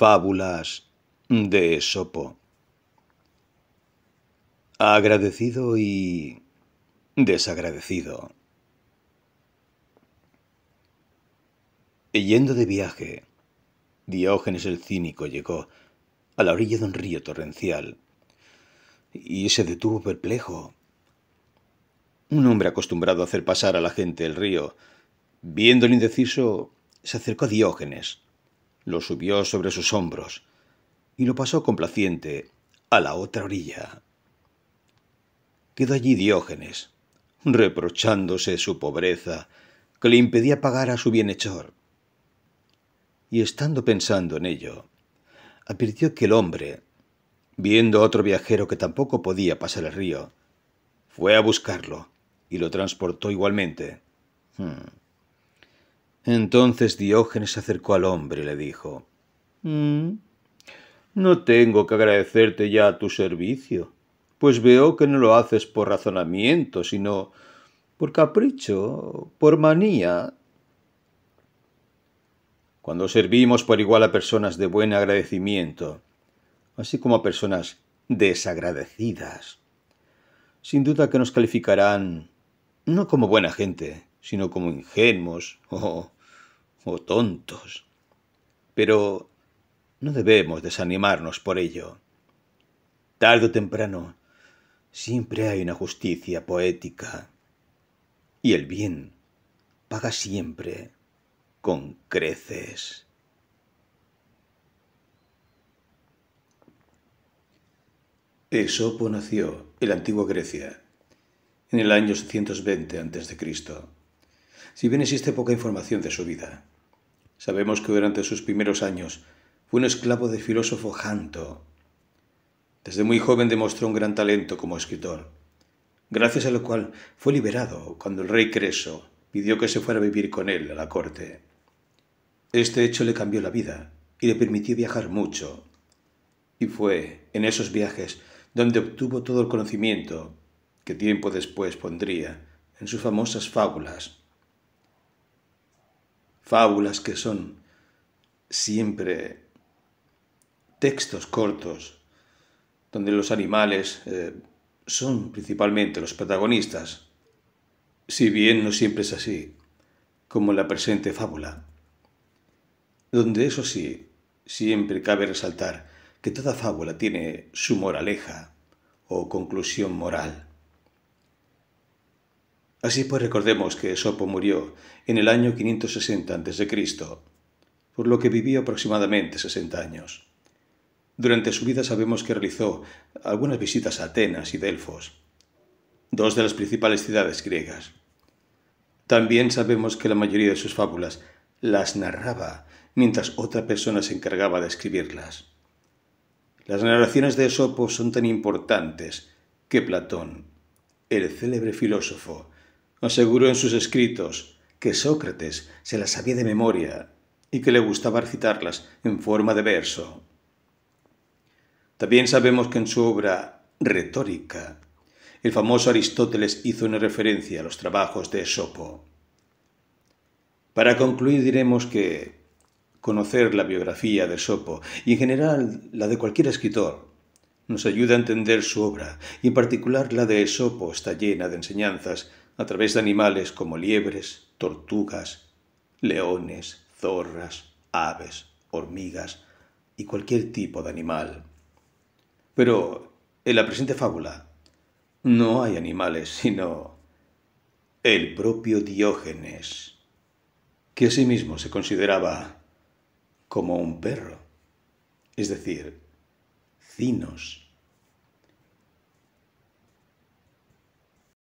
Fábulas de Esopo. Agradecido y desagradecido. Yendo de viaje, Diógenes el Cínico llegó a la orilla de un río torrencial y se detuvo perplejo. Un hombre acostumbrado a hacer pasar a la gente el río, viendo el indeciso, se acercó a Diógenes lo subió sobre sus hombros y lo pasó complaciente a la otra orilla. Quedó allí Diógenes, reprochándose su pobreza que le impedía pagar a su bienhechor. Y estando pensando en ello, advirtió que el hombre, viendo a otro viajero que tampoco podía pasar el río, fue a buscarlo y lo transportó igualmente. Hmm. Entonces Diógenes se acercó al hombre y le dijo, mm. No tengo que agradecerte ya tu servicio, pues veo que no lo haces por razonamiento, sino por capricho, por manía. Cuando servimos por igual a personas de buen agradecimiento, así como a personas desagradecidas, sin duda que nos calificarán no como buena gente, sino como ingenuos o, o tontos. Pero no debemos desanimarnos por ello. Tarde o temprano, siempre hay una justicia poética. Y el bien paga siempre con creces. Esopo nació en la antigua Grecia en el año 620 a.C si bien existe poca información de su vida. Sabemos que durante sus primeros años fue un esclavo de filósofo Janto. Desde muy joven demostró un gran talento como escritor, gracias a lo cual fue liberado cuando el rey Creso pidió que se fuera a vivir con él a la corte. Este hecho le cambió la vida y le permitió viajar mucho. Y fue en esos viajes donde obtuvo todo el conocimiento que tiempo después pondría en sus famosas fábulas fábulas que son siempre textos cortos donde los animales eh, son principalmente los protagonistas, si bien no siempre es así, como en la presente fábula, donde eso sí, siempre cabe resaltar que toda fábula tiene su moraleja o conclusión moral. Así pues recordemos que Esopo murió en el año 560 a.C., por lo que vivió aproximadamente 60 años. Durante su vida sabemos que realizó algunas visitas a Atenas y Delfos, dos de las principales ciudades griegas. También sabemos que la mayoría de sus fábulas las narraba mientras otra persona se encargaba de escribirlas. Las narraciones de Esopo son tan importantes que Platón, el célebre filósofo, Aseguró en sus escritos que Sócrates se las sabía de memoria y que le gustaba recitarlas en forma de verso. También sabemos que en su obra Retórica, el famoso Aristóteles hizo una referencia a los trabajos de Esopo. Para concluir diremos que conocer la biografía de Esopo y en general la de cualquier escritor nos ayuda a entender su obra y en particular la de Esopo está llena de enseñanzas a través de animales como liebres, tortugas, leones, zorras, aves, hormigas y cualquier tipo de animal. Pero en la presente fábula no hay animales, sino el propio Diógenes, que a sí mismo se consideraba como un perro, es decir, cinos